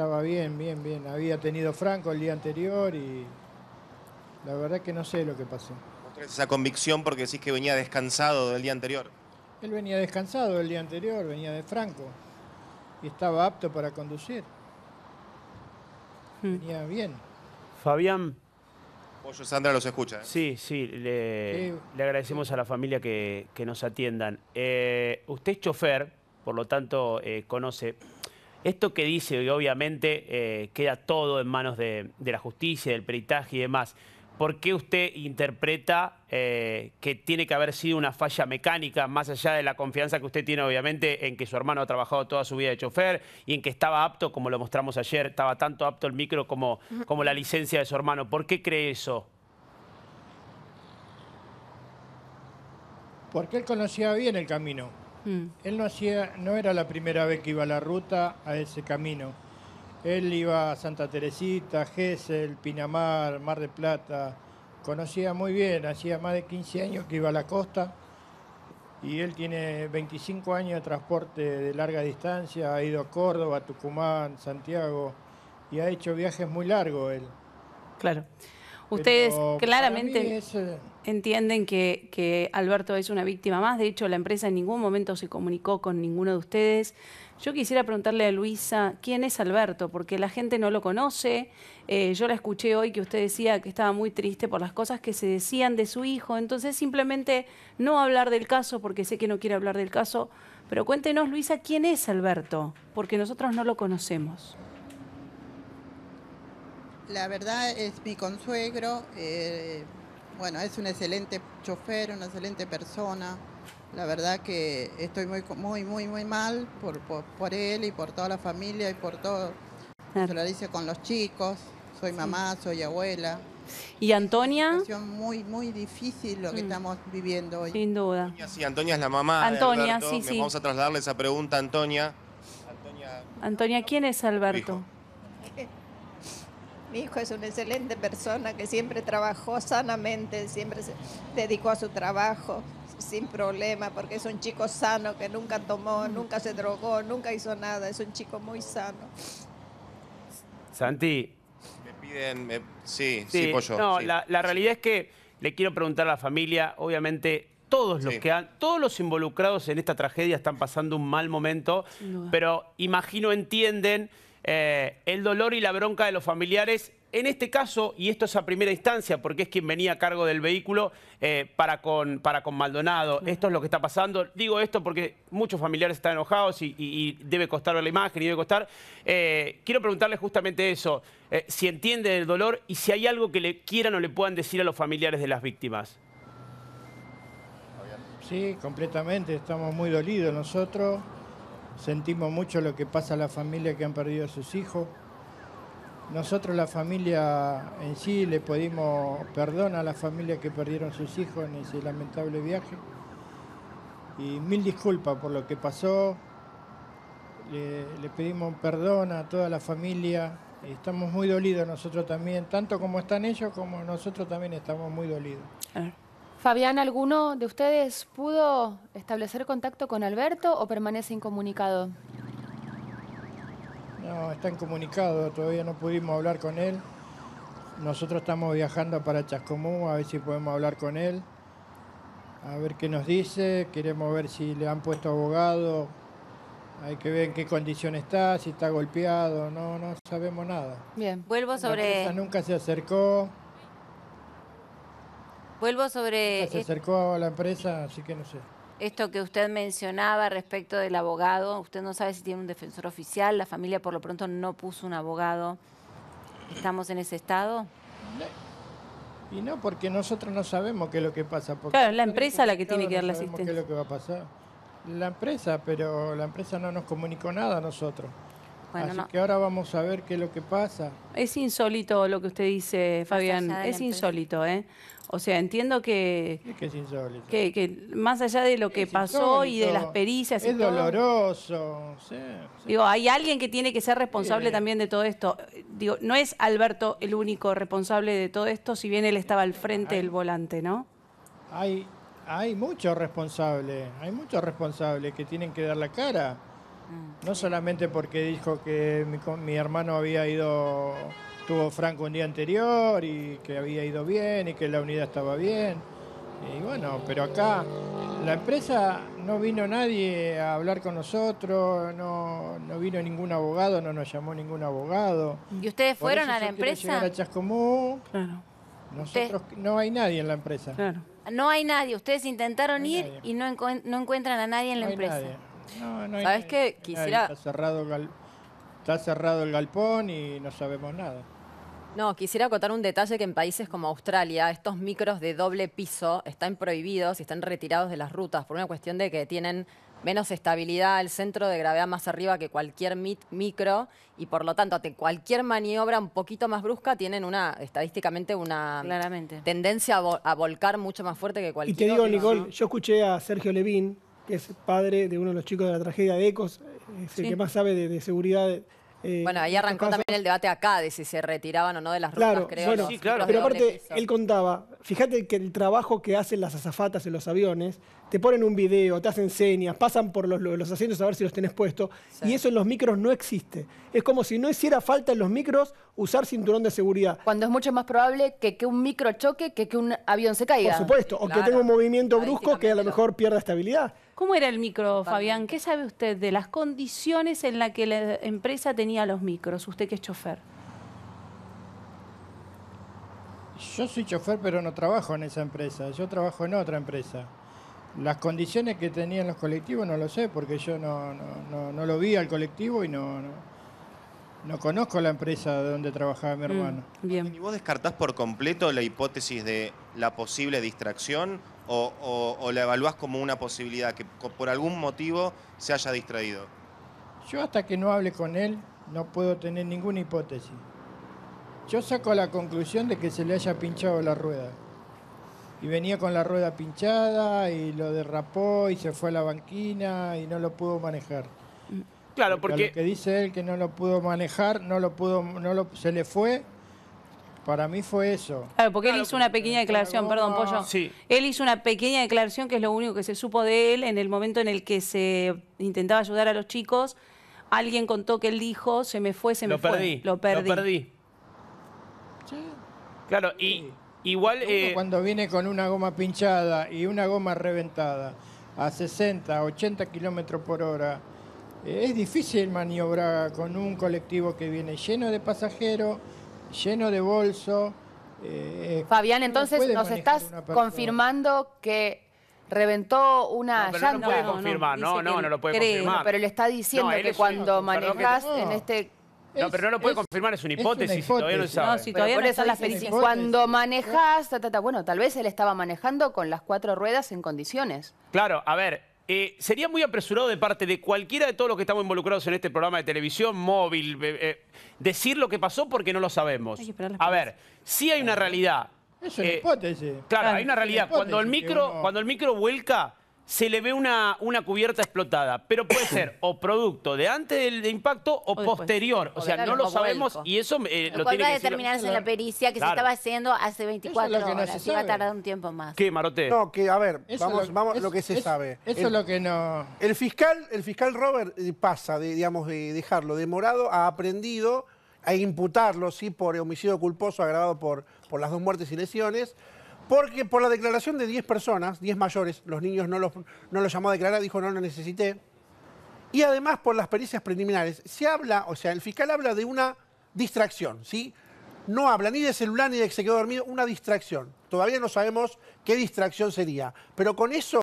Estaba bien, bien, bien. Había tenido Franco el día anterior y la verdad que no sé lo que pasó. esa convicción porque decís que venía descansado del día anterior? Él venía descansado el día anterior, venía de Franco y estaba apto para conducir. Hmm. Venía bien. Fabián. Pollo Sandra los escucha. ¿eh? Sí, sí, le, agradecemos a la familia que, que nos atiendan. Eh, usted es chofer, por lo tanto eh, conoce esto que dice, y obviamente eh, queda todo en manos de, la justicia, del peritaje y demás, ¿por qué usted interpreta eh, que tiene que haber sido una falla mecánica, más allá de la confianza que usted tiene, obviamente, en que su hermano ha trabajado toda su vida de chofer y en que estaba apto, como lo mostramos ayer, estaba tanto apto el micro como, como la licencia de su hermano? ¿Por qué cree eso? Porque él conocía bien el camino. Mm. Él no hacía, no era la primera vez que iba a la ruta a ese camino. Él iba a Santa Teresita, Gesel, Pinamar, Mar de Plata. Conocía muy bien, hacía más de 15 años que iba a la costa. Y él tiene 25 años de transporte de larga distancia, ha ido a Córdoba, Tucumán, Santiago y ha hecho viajes muy largos él. Claro. Ustedes claramente eh, entienden que, Alberto es una víctima más. De hecho, la empresa en ningún momento se comunicó con ninguno de ustedes. Yo quisiera preguntarle a Luisa, ¿quién es Alberto? Porque la gente no lo conoce. Eh, yo la escuché hoy que usted decía que estaba muy triste por las cosas que se decían de su hijo. Entonces, simplemente no hablar del caso, porque sé que no quiere hablar del caso. Pero cuéntenos, Luisa, ¿quién es Alberto? Porque nosotros no lo conocemos la verdad es mi consuegro, eh, bueno, es un excelente chofer, una excelente persona. La verdad que estoy muy, muy, muy, muy mal por, por, él y por toda la familia y por todo. Ah. Se lo dice con los chicos, soy mamá, soy abuela. ¿Y Antonia? Es una situación muy, muy difícil lo que mm. estamos viviendo hoy. Sin duda. Sí, Antonia es la mamá. de sí, sí. Vamos a trasladarle esa pregunta a Antonia, Antonia ¿quién es Alberto? Mi hijo es una excelente persona que siempre trabajó sanamente, siempre se dedicó a su trabajo sin problema, porque es un chico sano que nunca tomó, mm. nunca se drogó, nunca hizo nada, es un chico muy sano. Santi. Me piden, sí, sí, sí No, La, realidad es que le quiero preguntar a la familia, obviamente todos los que han, todos los involucrados en esta tragedia están pasando un mal momento, pero imagino entienden eh, el dolor y la bronca de los familiares. En este caso, y esto es a primera instancia, porque es quien venía a cargo del vehículo eh, para, con, para con Maldonado. Esto es lo que está pasando. Digo esto porque muchos familiares están enojados y, debe costar ver la imagen y debe costar. Eh, quiero preguntarle justamente eso, si entiende el dolor y si hay algo que le quieran o le puedan decir a los familiares de las víctimas. Sí, completamente. Estamos muy dolidos nosotros. Sentimos mucho lo que pasa a la familia que han perdido a sus hijos. Nosotros la familia en sí le pedimos perdón a la familia que perdieron sus hijos en ese lamentable viaje. Y mil disculpas por lo que pasó. Le, pedimos perdón a toda la familia. Estamos muy dolidos nosotros también, tanto como están ellos como nosotros también estamos muy dolidos. Ah. Fabián, ¿alguno de ustedes pudo establecer contacto con Alberto o permanece incomunicado? No, está incomunicado, todavía no pudimos hablar con él. Nosotros estamos viajando para Chascomú a ver si podemos hablar con él, a ver qué nos dice, queremos ver si le han puesto abogado, hay que ver en qué condición está, si está golpeado, no, no sabemos nada. Bien, vuelvo sobre... nunca se acercó. Vuelvo sobre... Se acercó a la empresa, así que no sé. Esto que usted mencionaba respecto del abogado, usted no sabe si tiene un defensor oficial, la familia por lo pronto no puso un abogado. ¿Estamos en ese estado? Y no, porque nosotros no sabemos qué es lo que pasa. Porque es la empresa la que tiene que dar la asistencia. qué es lo que va a pasar. La empresa, pero la empresa no nos comunicó nada a nosotros. Así que ahora vamos a ver qué es lo que pasa. Es insólito lo que usted dice, Fabián. Es insólito, ¿eh? O sea, entiendo que. Es que es insólito. Que, más allá de lo que pasó y de las pericias. Es y doloroso. Digo, hay alguien que tiene que ser responsable también de todo esto. Digo, no es Alberto el único responsable de todo esto, si bien él estaba al frente del volante, ¿no? Hay, hay muchos responsables. Hay muchos responsables que tienen que dar la cara. Mm. No solamente porque dijo que mi, hermano había ido, tuvo Franco un día anterior y que había ido bien y que la unidad estaba bien. Y bueno, pero acá la empresa no vino nadie a hablar con nosotros, no, vino ningún abogado, no nos llamó ningún abogado. ¿Y ustedes fueron a la empresa? A Claro. Nosotros no hay nadie en la empresa. Claro. No hay nadie, ustedes intentaron ir y no, encuentran a nadie en la empresa. No, no ¿Sabes Quisiera... Está cerrado, el galpón y no sabemos nada. No, quisiera acotar un detalle que en países como Australia estos micros de doble piso están prohibidos y están retirados de las rutas por una cuestión de que tienen menos estabilidad, el centro de gravedad más arriba que cualquier micro y por lo tanto ante cualquier maniobra un poquito más brusca tienen una estadísticamente una tendencia a, volcar mucho más fuerte que cualquier Y te digo, yo escuché a Sergio Levín, que es padre de uno de los chicos de la tragedia de Ecos, es el que más sabe de, seguridad. Eh, bueno, ahí arrancó también el debate acá de si se retiraban o no de las rutas, claro, creo. Bueno, sí, claro. Pero aparte, él contaba, fíjate que el trabajo que hacen las azafatas en los aviones, te ponen un video, te hacen señas, pasan por los, asientos a ver si los tenés puestos, y eso en los micros no existe. Es como si no hiciera falta en los micros usar cinturón de seguridad. Cuando es mucho más probable que, un micro choque que que un avión se caiga. Por supuesto, o que tenga un movimiento brusco que a lo mejor pierda estabilidad. ¿Cómo era el micro, Fabián? ¿Qué sabe usted de las condiciones en las que la empresa tenía los micros, usted que es chofer? Yo soy chofer, pero no trabajo en esa empresa. Yo trabajo en otra empresa. Las condiciones que tenían los colectivos no lo sé, porque yo no, lo vi al colectivo y no, no, conozco la empresa donde trabajaba mi mm, hermano. bien. ¿Y vos descartás por completo la hipótesis de la posible distracción o, o la evaluás como una posibilidad que por algún motivo se haya distraído? Yo hasta que no hable con él no puedo tener ninguna hipótesis. Yo saco la conclusión de que se le haya pinchado la rueda. Y venía con la rueda pinchada y lo derrapó y se fue a la banquina y no lo pudo manejar. Claro, porque... Lo que dice él que no lo pudo manejar, no lo pudo, no lo, se le fue para mí fue eso. Claro, porque él hizo una pequeña declaración, perdón, Pollo. Sí. Él hizo una pequeña declaración que es lo único que se supo de él en el momento en el que se intentaba ayudar a los chicos. Alguien contó que él dijo, se me fue, se me Lo perdí. Lo perdí. Claro, y igual... Eh, cuando viene con una goma pinchada y una goma reventada a 60, 80 kilómetros por hora, eh, es difícil maniobrar con un colectivo que viene lleno de pasajeros, lleno de bolso. Eh, Fabián, entonces nos estás confirmando que reventó una llanta. No lo puede confirmar, no, no, no, lo puede confirmar. pero le está diciendo que cuando manejas en este no, pero no lo puede confirmar, es una hipótesis, todavía no Cuando manejás, bueno, tal vez él estaba manejando con las cuatro ruedas en condiciones. Claro, a ver, eh, sería muy apresurado de parte de cualquiera de todos los que estamos involucrados en este programa de televisión, móvil, eh, eh, decir lo que pasó porque no lo sabemos. A ver, sí hay una realidad. Es una hipótesis. Claro, hay una realidad. Cuando el micro, cuando el micro vuelca se le ve una, una cubierta explotada, pero puede ser o producto de antes del impacto o, posterior. O sea, no lo sabemos y eso eh, lo, lo tiene que determinarse en la pericia que se estaba haciendo hace 24 horas. va a tardar un tiempo más. ¿Qué, Marote? No, que a ver, vamos, lo, vamos lo que se sabe. Eso es lo que no... El fiscal, el fiscal Robert eh, pasa, de, digamos, de dejarlo demorado ha aprendido a imputarlo, sí, por homicidio culposo agravado por, por las dos muertes y lesiones, porque por la declaración de 10 personas, 10 mayores, los niños no los, no los llamó a declarar, dijo no lo necesité. Y además por las pericias preliminares, se habla, o sea, el fiscal habla de una distracción, ¿sí? No habla ni de celular ni de que se quedó dormido, una distracción. Todavía no sabemos qué distracción sería. Pero con eso...